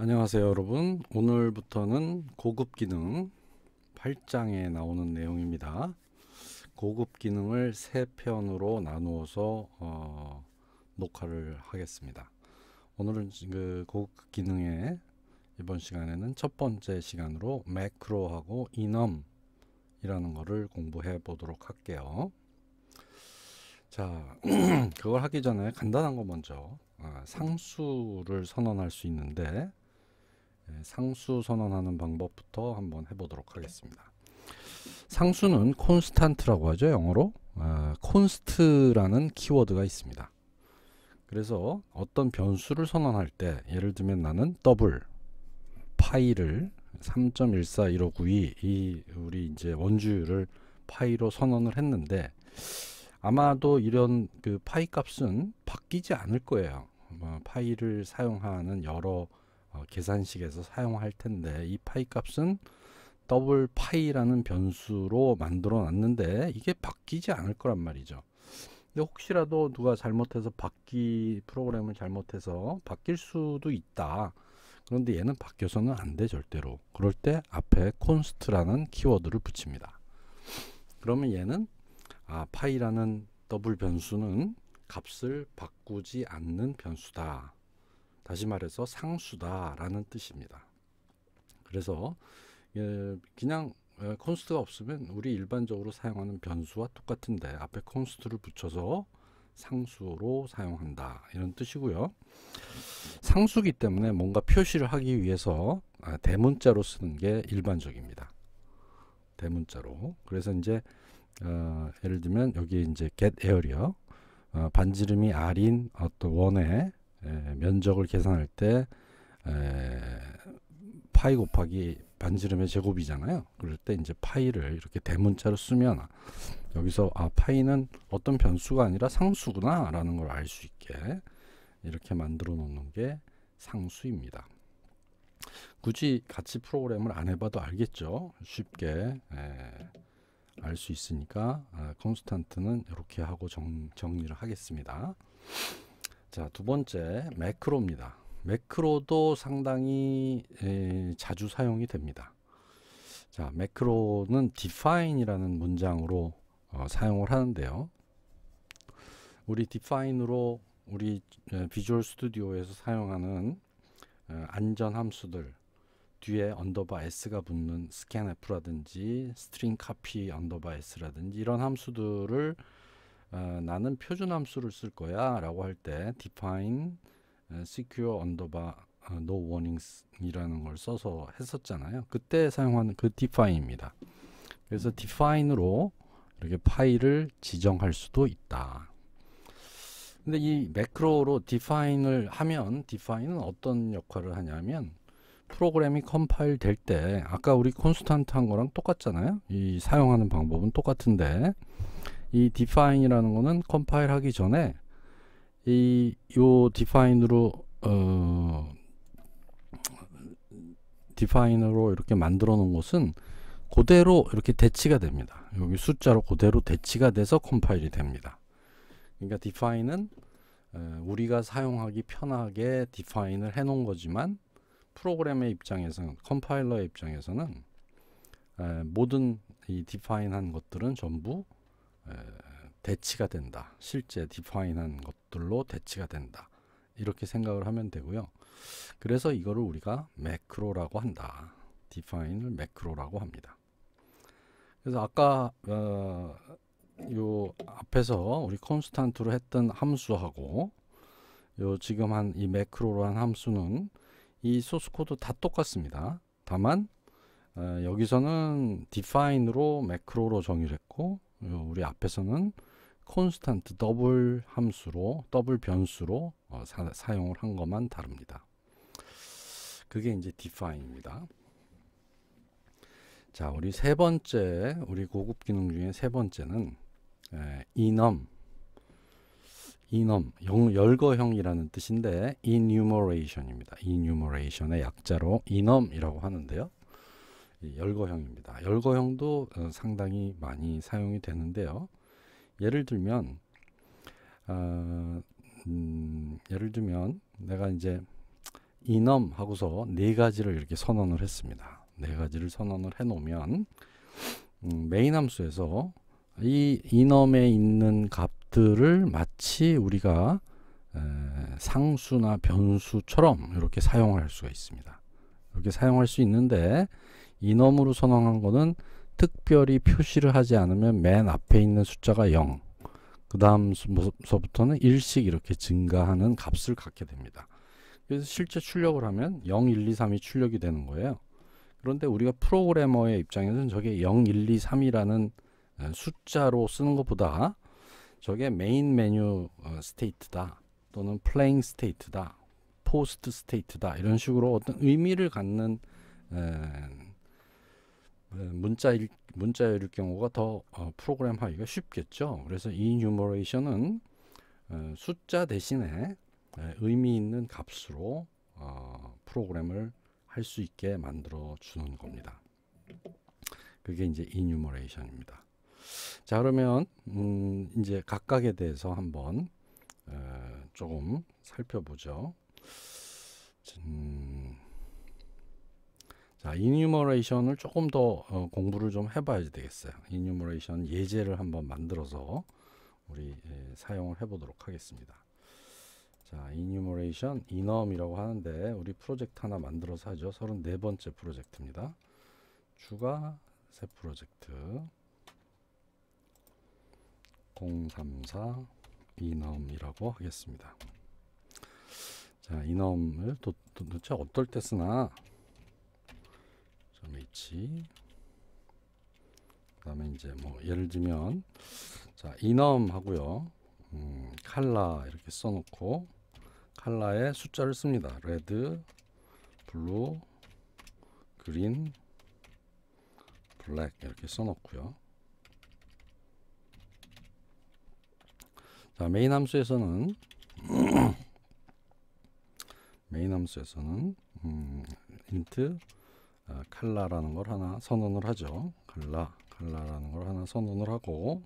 안녕하세요 여러분 오늘부터는 고급 기능 8장에 나오는 내용입니다 고급 기능을 세 편으로 나누어서 어, 녹화를 하겠습니다 오늘은 그 고급 기능의 이번 시간에는 첫 번째 시간으로 매크로하고 이넘 이라는 것을 공부해 보도록 할게요 자 그걸 하기 전에 간단한 거 먼저 아, 상수를 선언할 수 있는데 예, 상수 선언하는 방법부터 한번 해보도록 하겠습니다. 상수는 콘스탄트라고 하죠 영어로 아, 콘스트라는 키워드가 있습니다. 그래서 어떤 변수를 선언할 때 예를 들면 나는 더블 파이를 3 1 4 5 9이이 우리 이제 원주율을 파이로 선언을 했는데 아마도 이런 그 파이 값은 바뀌지 않을 거예요. 뭐, 파이를 사용하는 여러 어, 계산식에서 사용할 텐데 이 파이 값은 더블 파이라는 변수로 만들어 놨는데 이게 바뀌지 않을 거란 말이죠. 근데 혹시라도 누가 잘못해서 바뀌 프로그램을 잘못해서 바뀔 수도 있다. 그런데 얘는 바뀌어서는 안 돼 절대로. 그럴 때 앞에 콘스트라는 키워드를 붙입니다. 그러면 얘는 아 파이라는 더블 변수는 값을 바꾸지 않는 변수다. 다시 말해서 상수다라는 뜻입니다. 그래서 예, 그냥 어, 콘스트가 없으면 우리 일반적으로 사용하는 변수와 똑같은데 앞에 콘스트를 붙여서 상수로 사용한다 이런 뜻이고요. 상수기 때문에 뭔가 표시를 하기 위해서 아, 대문자로 쓰는 게 일반적입니다. 대문자로. 그래서 이제 어, 예를 들면 여기 이제 get a r e 반지름이 r인 어떤 원의 에, 면적을 계산할 때 에, 파이 곱하기 반지름의 제곱이잖아요. 그럴 때 이제 파이를 이렇게 대문자로 쓰면 여기서 아 파이는 어떤 변수가 아니라 상수구나라는 걸 알 수 있게 이렇게 만들어 놓는 게 상수입니다. 굳이 같이 프로그램을 안 해봐도 알겠죠. 쉽게 알 수 있으니까 아, 콘스탄트는 이렇게 하고 정, 정리를 하겠습니다. 자, 두 번째 매크로입니다. 매크로도 상당히 에, 자주 사용이 됩니다. 자, 매크로는 define이라는 문장으로 어, 사용을 하는데요. 우리 define으로 우리 비주얼 스튜디오에서 사용하는 어, 안전 함수들 뒤에 언더바 s가 붙는 scanf라든지 string copy 언더바 s라든지 이런 함수들을 어, 나는 표준 함수를 쓸 거야 라고 할 때 define 어, secure underbar 어, no warnings 이라는 걸 써서 했었잖아요 그때 사용하는 그 define입니다 그래서 음. define으로 이렇게 파일을 지정할 수도 있다 근데 이 매크로로 define을 하면 define은 어떤 역할을 하냐면 프로그램이 컴파일 될 때 아까 우리 콘스탄트 한 거랑 똑같잖아요 이 사용하는 방법은 똑같은데 이 define이라는 거는 컴파일 하기 전에 이요 define으로 어 define으로 이렇게 만들어 놓은 것은 그대로 이렇게 대치가 됩니다. 여기 숫자로 그대로 대치가 돼서 컴파일이 됩니다. 그러니까 define은 어, 우리가 사용하기 편하게 define을 해 놓은 거지만 프로그램의 입장에서는 컴파일러의 입장에서는 모든 이 define한 것들은 전부 대치가 된다. 실제 디파인한 것들로 대치가 된다. 이렇게 생각을 하면 되고요. 그래서 이거를 우리가 매크로라고 한다. 디파인을 매크로라고 합니다. 그래서 아까 어, 요 앞에서 우리 콘스탄트로 했던 함수하고 요 지금 한 이 매크로로 한 함수는 이 소스 코드 다 똑같습니다. 다만 어, 여기서는 디파인으로 매크로로 정의를 했고 어, 우리 앞에서는 콘스탄트 더블 함수로 더블 변수로 어, 사, 용을한 것만 다릅니다. 그게 이제 define입니다. 자, 우리 세 번째 우리 고급 기능 중에 세 번째는 에, enum enum 영, 열거형이라는 뜻인데 enumeration입니다. enumeration의 약자로 enum이라고 하는데요. 예, 열거형입니다. 열거형도 어, 상당히 많이 사용이 되는데요. 예를 들면 어, 음, 예를 들면 내가 이제 이넘 하고서 네 가지를 이렇게 선언을 했습니다. 네 가지를 선언을 해 놓으면 음, 메인 함수에서 이 이넘에 있는 값들을 마치 우리가 에, 상수나 변수처럼 이렇게 사용할 수가 있습니다. 이렇게 사용할 수 있는데 이놈으로 선언한 거는 특별히 표시를 하지 않으면 맨 앞에 있는 숫자가 0, 그 다음서부터는 1씩 이렇게 증가하는 값을 갖게 됩니다. 그래서 실제 출력을 하면 0, 1, 2, 3이 출력이 되는 거예요. 그런데 우리가 프로그래머의 입장에서는 저게 0, 1, 2, 3이라는 숫자로 쓰는 것보다 저게 메인 메뉴 어, 스테이트다 또는 플레잉 스테이트다 포스트 스테이트다 이런 식으로 어떤 의미를 갖는 네, 문자일 문자일 경우가 더 어, 프로그램하기가 쉽겠죠. 그래서 이뉴머레이션은 어, 숫자 대신에 에, 네, 의미 있는 값으로 어, 프로그램을 할 수 있게 만들어 주는 겁니다. 그게 이제 이뉴머레이션입니다. 자 그러면 음, 이제 각각에 대해서 한번 에, 조금 살펴보죠. 음, 자, 이뉴머레이션을 조금 더 어, 공부를 좀 해봐야 되겠어요. 이뉴머레이션 예제를 한번 만들어서 우리 예, 사용을 해보도록 하겠습니다. 자, 이뉴머레이션 이넘이라고 하는데 우리 프로젝트 하나 만들어서 하죠. 34번째 프로젝트입니다. 추가 새 프로젝트 034 이넘이라고 하겠습니다. 자, 이넘을 도, 도, 대체 어떨 때 쓰나 위치 그 다음에 이제 뭐 예를 들면 자 이넘 하고요 음, 칼라 이렇게 써놓고 칼라에 숫자를 씁니다 레드 블루 그린 블랙 이렇게 써놓고요 자 메인 함수에서는 메인 함수에서는 음, 인트 아, 칼라라는 걸 하나 선언을 하죠. 칼라, 칼라라는 걸 하나 선언을 하고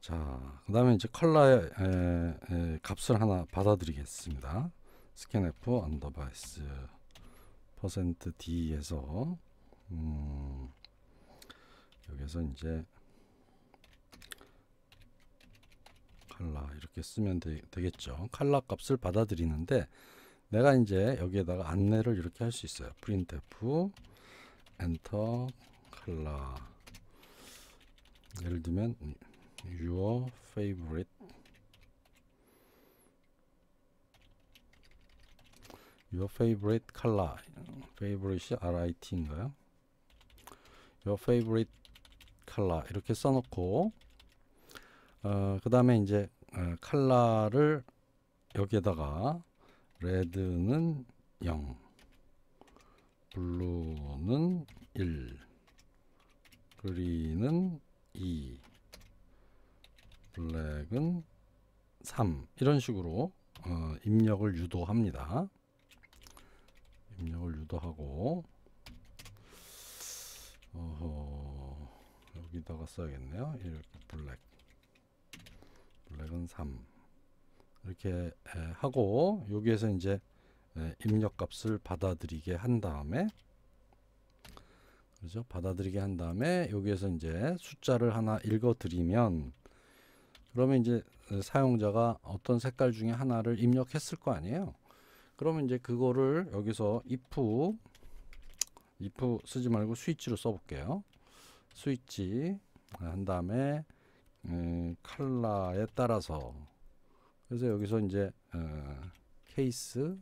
자, 그 다음에 이제 컬러의 에, 에, 값을 하나 받아들이겠습니다. 스캔F 언더바이스 퍼센트 D에서 음, 여기서 이제 칼라 이렇게 쓰면 되, 겠죠 칼라 값을 받아들이는데 내가 이제 여기에다가 안내를 이렇게 할 수 있어요. printf 엔터 컬러 예를 들면 your favorite your favorite color favorite이 right인가요? your favorite color 이렇게 써놓고 어, 그 다음에 이제 어, 컬러를 여기에다가 레드는 0 블루는 1 그린은 2 블랙은 3 이런 식으로 어, 입력을 유도합니다 입력을 유도하고 어허, 여기다가 써야겠네요 이렇게 블랙 블랙은 3 이렇게 하고 여기에서 이제 입력 값을 받아들이게 한 다음에 그죠? 받아들이게 한 다음에 여기에서 이제 숫자를 하나 읽어 드리면 그러면 이제 사용자가 어떤 색깔 중에 하나를 입력했을 거 아니에요. 그러면 이제 그거를 여기서 if if 쓰지 말고 스위치로 써볼게요. 스위치 한 다음에 음, 컬러에 따라서 그래서 여기서 이제 어, 케이스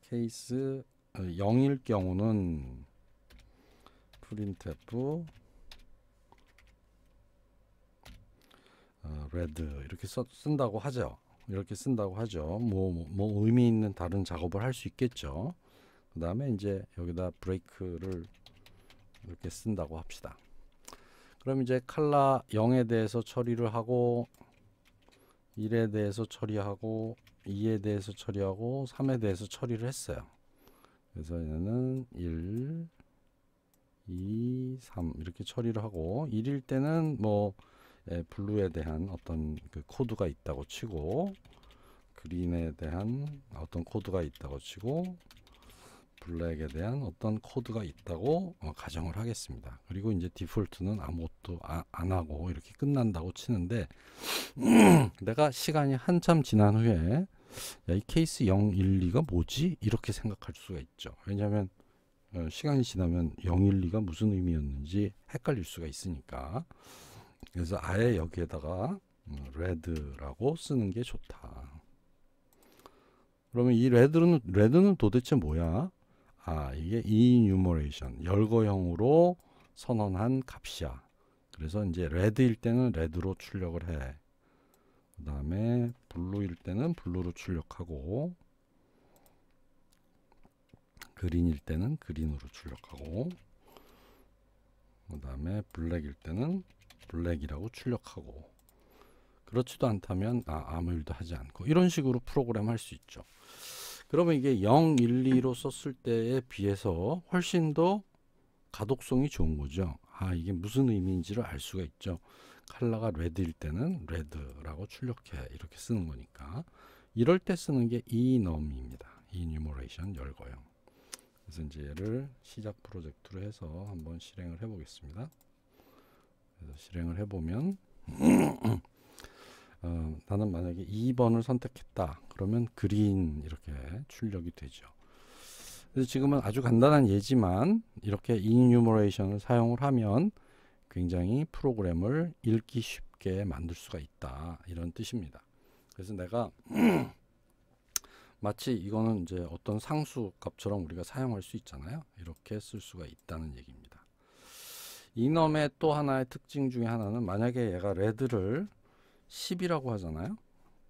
케이스 0일 어, 경우는 프린트프 어, 레드 이렇게 써, 쓴다고 하죠. 이렇게 쓴다고 하죠. 뭐, 뭐, 뭐 의미 있는 다른 작업을 할 수 있겠죠. 그 다음에 이제 여기다 브레이크를 이렇게 쓴다고 합시다. 그럼 이제 칼라 0에 대해서 처리를 하고 1에 대해서 처리하고 2에 대해서 처리하고 3에 대해서 처리를 했어요. 그래서 얘는 1, 2, 3 이렇게 처리를 하고 1일 때는 뭐 예, 블루에 대한 어떤 그 코드가 있다고 치고 그린에 대한 어떤 코드가 있다고 치고 블랙에 대한 어떤 코드가 있다고 어, 가정을 하겠습니다. 그리고 이제 디폴트는 아무것도 아, 안 하고 이렇게 끝난다고 치는데 내가 시간이 한참 지난 후에 야, 이 케이스 0, 1, 2가 뭐지? 이렇게 생각할 수가 있죠. 왜냐하면 어, 시간이 지나면 0, 1, 2가 무슨 의미였는지 헷갈릴 수가 있으니까 그래서 아예 여기에다가 레드라고 음, 쓰는 게 좋다. 그러면 이 레드는 레드는 도대체 뭐야? 아 이게 이뉴머레이션 열거형으로 선언한 값이야. 그래서 이제 레드일 때는 레드로 출력을 해. 그 다음에 블루일 때는 블루로 출력하고 그린일 때는 그린으로 출력하고 그 다음에 블랙일 때는 블랙이라고 출력하고 그렇지도 않다면 아, 아무 일도 하지 않고 이런 식으로 프로그램 할 수 있죠. 그러면 이게 0, 1, 2로 썼을 때에 비해서 훨씬 더 가독성이 좋은 거죠. 아, 이게 무슨 의미인지를 알 수가 있죠. 컬러가 레드일 때는 레드라고 출력해 이렇게 쓰는 거니까 이럴 때 쓰는 게 eNum입니다. enumeration 열거형. 그래서 이제 얘를 시작 프로젝트로 해서 한번 실행을 해 보겠습니다. 그래서 실행을 해 보면 음, 어, 나는 만약에 2번을 선택했다. 그러면 그린 이렇게 출력이 되죠. 그래서 지금은 아주 간단한 예지만 이렇게 이뉴머레이션을 사용을 하면 굉장히 프로그램을 읽기 쉽게 만들 수가 있다. 이런 뜻입니다. 그래서 내가 마치 이거는 이제 어떤 상수 값처럼 우리가 사용할 수 있잖아요. 이렇게 쓸 수가 있다는 얘기입니다. 이놈의 또 하나의 특징 중에 하나는 만약에 얘가 레드를 10이라고 하잖아요.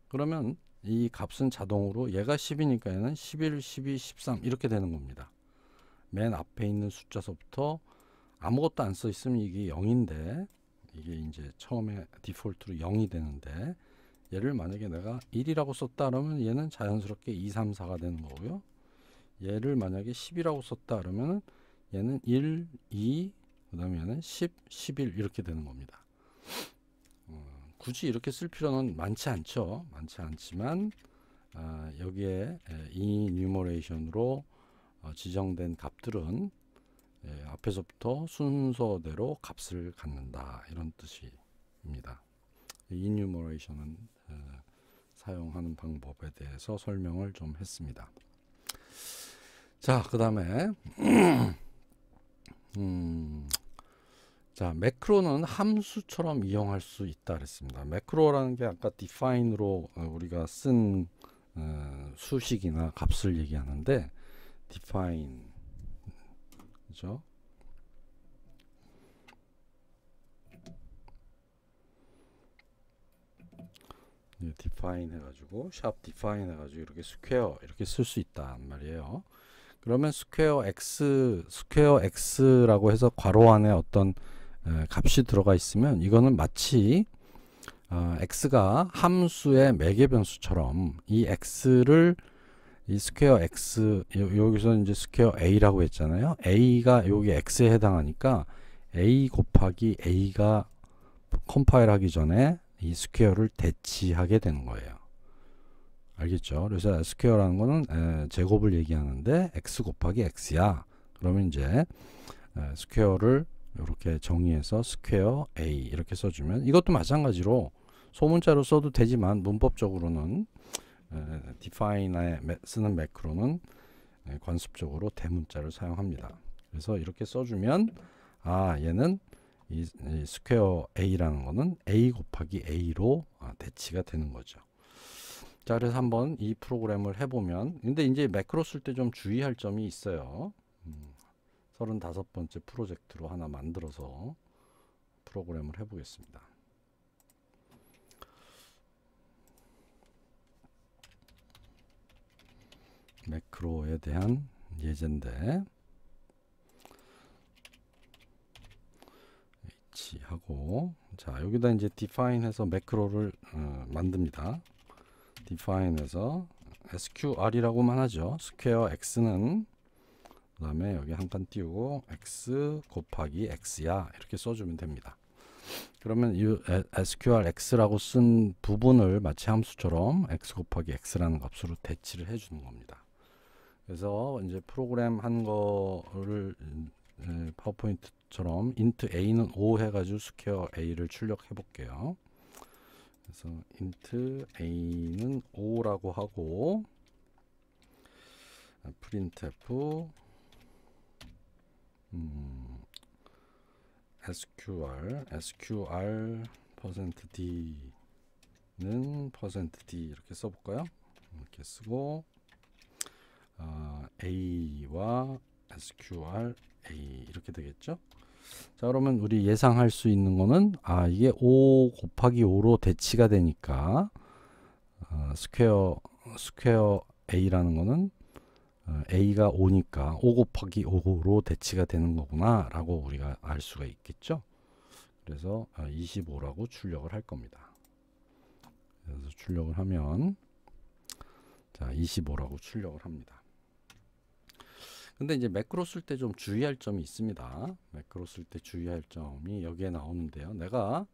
그러면 이 값은 자동으로 얘가 10이니까 얘는 11, 12, 13 이렇게 되는 겁니다. 맨 앞에 있는 숫자서부터 아무것도 안 써 있으면 이게 0인데 이게 이제 처음에 디폴트로 0이 되는데 얘를 만약에 내가 1이라고 썼다 그러면 얘는 자연스럽게 2, 3, 4가 되는 거고요. 얘를 만약에 10이라고 썼다 그러면 얘는 1, 2, 그 다음에 얘는 10, 11 이렇게 되는 겁니다. 굳이 이렇게 쓸 필요는 많지 않죠. 많지 않지만 아, 여기에 이 뉴머레이션으로 어, 지정된 값들은 예, 앞에서부터 순서대로 값을 갖는다 이런 뜻입니다. 이뉴머레이션은 예, 사용하는 방법에 대해서 설명을 좀 했습니다. 자, 그 다음에 음, 자, 매크로는 함수처럼 이용할 수 있다 그랬습니다. 매크로라는 게 아까 define로 어, 우리가 쓴 어, 수식이나 값을 얘기하는데 define 그죠? 예, define 해가지고 샵 define 해가지고 이렇게 스퀘어 이렇게 쓸 수 있단 말이에요. 그러면 스퀘어 x 스퀘어 x라고 해서 괄호 안에 어떤 값이 들어가 있으면 이거는 마치 어, x가 함수의 매개 변수처럼 이 x를 이 스퀘어 x 여기서 는 이제 스퀘어 a라고 했잖아요. a가 여기 x에 해당하니까 a 곱하기 a가 컴파일하기 전에 이 스퀘어를 대치하게 되는 거예요. 알겠죠? 그래서 스퀘어라는 거는 에, 제곱을 얘기하는데 x 곱하기 x야. 그러면 이제 에, 스퀘어를 이렇게 정의해서 스퀘어 A 이렇게 써주면 이것도 마찬가지로 소문자로 써도 되지만 문법적으로는 디파인에 쓰는 매크로는 관습적으로 대문자를 사용합니다. 그래서 이렇게 써주면 아 얘는 이, 이 스퀘어 A라는 거는 A 곱하기 A로 아, 대치가 되는 거죠. 자 그래서 한번 이 프로그램을 해보면 근데 이제 매크로 쓸 때 좀 주의할 점이 있어요. 음. 3 5 번째 프로젝트로 하나 만들어서 프로그램을 해보겠습니다. 매크로에 대한 예제인데 H 하고 자 여기다 이제 define해서 매크로를 어, 만듭니다. define해서 sqr이라고만 하죠. 스퀘어 x는 그 다음에 여기 한 칸 띄우고 x 곱하기 x야 이렇게 써주면 됩니다. 그러면 이 SQRX라고 쓴 부분을 마치 함수처럼 x 곱하기 x라는 값으로 대치를 해주는 겁니다. 그래서 이제 프로그램 한 거를 파워포인트처럼 int a는 5 해가지고 스퀘어 a를 출력해 볼게요. 그래서 int a는 5라고 하고 아, p r i f 음, SQR, SQR 퍼센트 %d는 퍼센트 %d 이렇게 써볼까요? 이렇게 쓰고 어, a와 SQR a 이렇게 되겠죠? 자 그러면 우리 예상할 수 있는 거는 아 이게 5 곱하기 5로 대치가 되니까 어, 스퀘어 스퀘어 a라는 거는 어, a가 5니까 5 곱하기 5로 대치가 되는 거구나 라고 우리가 알 수가 있겠죠 그래서 25라고 어, 출력을 할 겁니다 그래서 출력을 하면 자 25라고 출력을 합니다 근데 이제 매크로 쓸 때 좀 주의할 점이 있습니다 매크로 쓸 때 주의할 점이 여기에 나오는데요 내가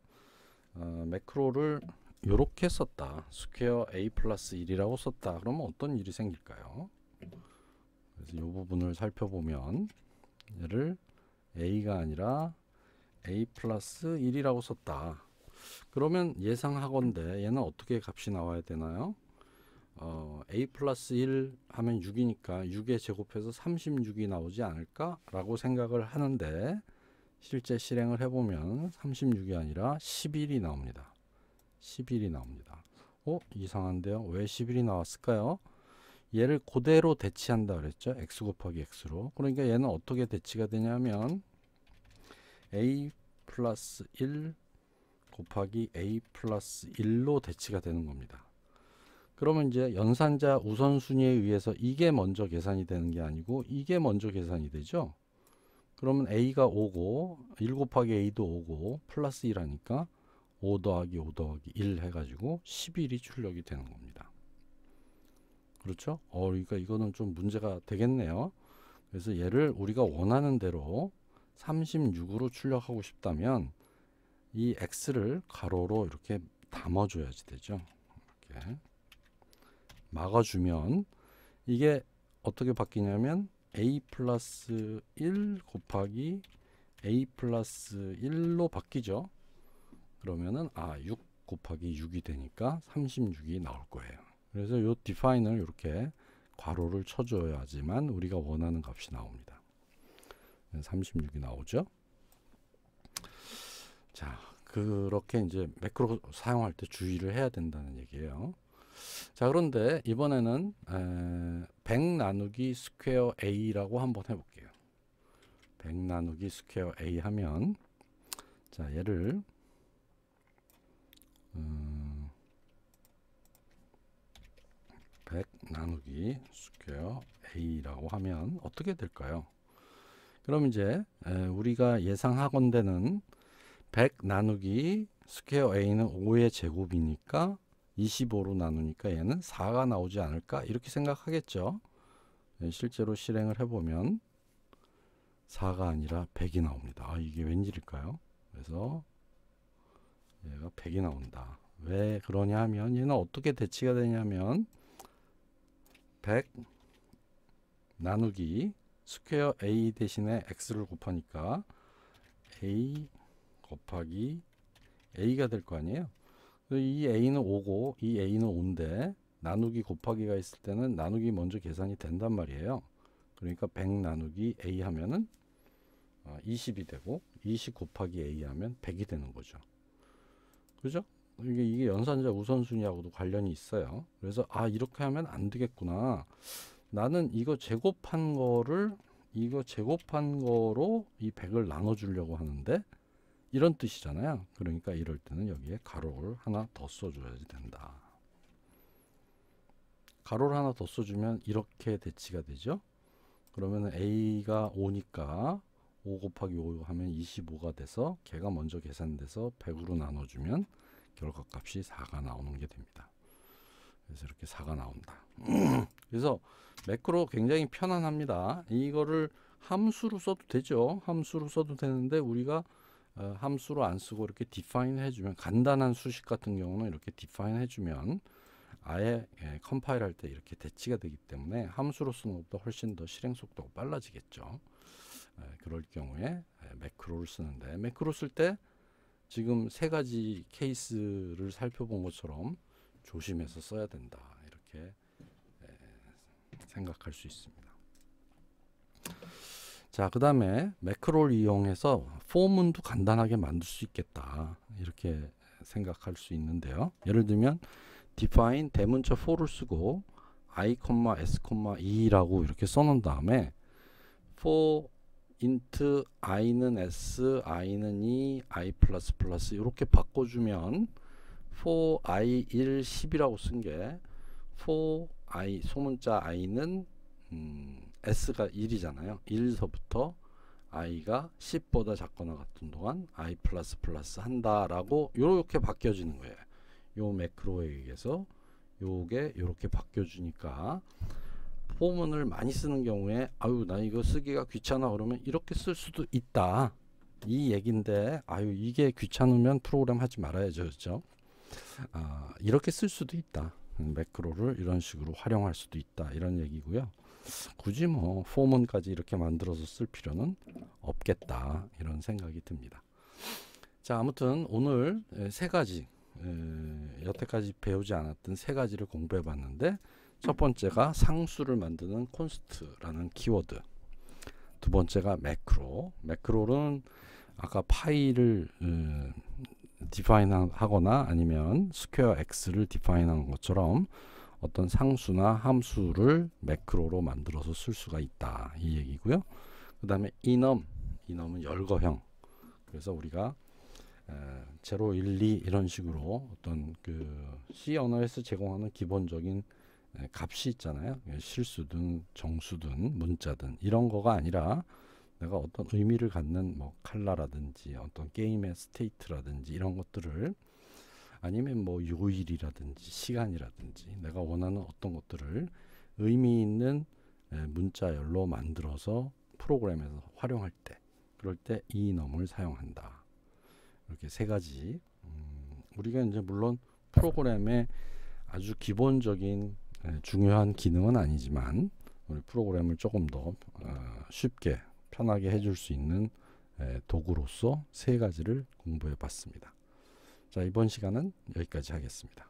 어, 매크로를 이렇게 썼다 스퀘어 a 플러스 1이라고 썼다 그러면 어떤 일이 생길까요 그래서 이 부분을 살펴보면 얘를 a가 아니라 a 플러스 1이라고 썼다. 그러면 예상하건데 얘는 어떻게 값이 나와야 되나요? 어, a 플러스 1 하면 6이니까 6에 제곱해서 36이 나오지 않을까? 라고 생각을 하는데 실제 실행을 해보면 36이 아니라 11이 나옵니다. 11이 나옵니다. 어? 이상한데요? 왜 11이 나왔을까요? 얘를 그대로 대치한다 그랬죠. x 곱하기 x로. 그러니까 얘는 어떻게 대치가 되냐면 a 플러스 1 곱하기 a 플러스 1로 대치가 되는 겁니다. 그러면 이제 연산자 우선순위에 의해서 이게 먼저 계산이 되는 게 아니고 이게 먼저 계산이 되죠. 그러면 a가 5고 1 곱하기 a도 5고 플러스 1 하니까 5 더하기 5 더하기 1 해가지고 11이 출력이 되는 겁니다. 그렇죠? 어, 그러니까 이거는 좀 문제가 되겠네요. 그래서 얘를 우리가 원하는 대로 36으로 출력하고 싶다면 이 x를 가로로 이렇게 담아줘야지 되죠. 이렇게 막아주면 이게 어떻게 바뀌냐면 a 플러스 1 곱하기 a 플러스 1로 바뀌죠. 그러면은 아6 곱하기 6이 되니까 36이 나올 거예요. 그래서 요 define을 이렇게 괄호를 쳐줘야지만 우리가 원하는 값이 나옵니다. 36이 나오죠. 자, 그렇게 이제 매크로 사용할 때 주의를 해야 된다는 얘기예요. 자, 그런데 이번에는 100 나누기 스퀘어 a라고 한번 해볼게요. 100 나누기 스퀘어 a 하면 자, 얘를 음, 100 나누기 스퀘어 a라고 하면 어떻게 될까요? 그럼 이제 우리가 예상하건대는 100 나누기 스퀘어 a는 5의 제곱이니까 25로 나누니까 얘는 4가 나오지 않을까 이렇게 생각하겠죠. 네, 실제로 실행을 해보면 4가 아니라 100이 나옵니다. 아, 이게 웬일일까요? 그래서 얘가 100이 나온다. 왜 그러냐 하면 얘는 어떻게 대치가 되냐면 100 나누기 스퀘어 a 대신에 x를 곱하니까 a 곱하기 a가 될 거 아니에요. 이 a는 5고 이 a는 5인데 나누기 곱하기가 있을 때는 나누기 먼저 계산이 된단 말이에요. 그러니까 100 나누기 a 하면은 20이 어, 되고 20 곱하기 a 하면 100이 되는 거죠. 그죠? 이게, 이게 연산자 우선순위하고도 관련이 있어요. 그래서 아 이렇게 하면 안 되겠구나. 나는 이거 제곱한 거를 이거 제곱한 거로 이1 0 0을 나눠주려고 하는데 이런 뜻이잖아요. 그러니까 이럴 때는 여기에 가로를 하나 더 써줘야지 된다. 가로를 하나 더 써주면 이렇게 대치가 되죠. 그러면 A가 5니까 5 곱하기 5 하면 25가 돼서 걔가 먼저 계산돼서 100으로 나눠주면 결과값이 4가 나오는 게 됩니다. 그래서 이렇게 4가 나온다. 그래서 매크로 굉장히 편안합니다. 이거를 함수로 써도 되죠. 함수로 써도 되는데 우리가 어, 함수로 안 쓰고 이렇게 디파인 해주면 간단한 수식 같은 경우는 이렇게 디파인 해주면 아예 예, 컴파일 할 때 이렇게 대치가 되기 때문에 함수로 쓰는 것보다 훨씬 더 실행 속도가 빨라지겠죠. 예, 그럴 경우에 예, 매크로를 쓰는데 매크로 쓸때 지금 세 가지 케이스를 살펴본 것처럼 조심해서 써야 된다 이렇게 생각할 수 있습니다. 자, 그 다음에 매크로를 이용해서 포문도 간단하게 만들 수 있겠다. 이렇게 생각할 수 있는데요. 예를 들면 define 대문자 4를 쓰고 i, s, e 라고 이렇게 써놓은 다음에 for int i는 s, i는 2, e, i++ 이렇게 바꿔주면 for i 1, 10이라고 쓴 게 for i 소문자 i는 음, s가 1이잖아요. 1서부터 i가 10보다 작거나 같은 동안 i++ 한다라고 이렇게 바뀌어지는 거예요. 요 매크로에 의해서 요게 이렇게 바뀌어주니까 포문을 많이 쓰는 경우에 아유 나 이거 쓰기가 귀찮아 그러면 이렇게 쓸 수도 있다 이 얘긴데 아유 이게 귀찮으면 프로그램 하지 말아야죠 그렇죠 아, 이렇게 쓸 수도 있다 음, 매크로를 이런 식으로 활용할 수도 있다 이런 얘기고요 굳이 뭐 포문까지 이렇게 만들어서 쓸 필요는 없겠다 이런 생각이 듭니다 자 아무튼 오늘 세 가지 여태까지 배우지 않았던 세 가지를 공부해 봤는데 첫 번째가 상수를 만드는 콘스트라는 키워드. 두 번째가 매크로. 매크로는 아까 파이를 음, 디파인하거나 아니면 스퀘어 x를 디파인한 것처럼 어떤 상수나 함수를 매크로로 만들어서 쓸 수가 있다 이 얘기고요. 그 다음에 이넘, 이넘은 열거형. 그래서 우리가 에, 0, 1, 2 이런 식으로 어떤 그 C 언어에서 제공하는 기본적인 예, 값이 있잖아요. 예, 실수든 정수든 문자든 이런 거가 아니라 내가 어떤 의미를 갖는 뭐 칼라라든지 어떤 게임의 스테이트라든지 이런 것들을 아니면 뭐 요일이라든지 시간이라든지 내가 원하는 어떤 것들을 의미 있는 예, 문자열로 만들어서 프로그램에서 활용할 때 그럴 때 이놈을 사용한다. 이렇게 세 가지 음, 우리가 이제 물론 프로그램의 아주 기본적인 예, 중요한 기능은 아니지만 우리 프로그램을 조금 더 어, 쉽게 편하게 해줄 수 있는 예, 도구로서 세 가지를 공부해 봤습니다. 자 이번 시간은 여기까지 하겠습니다.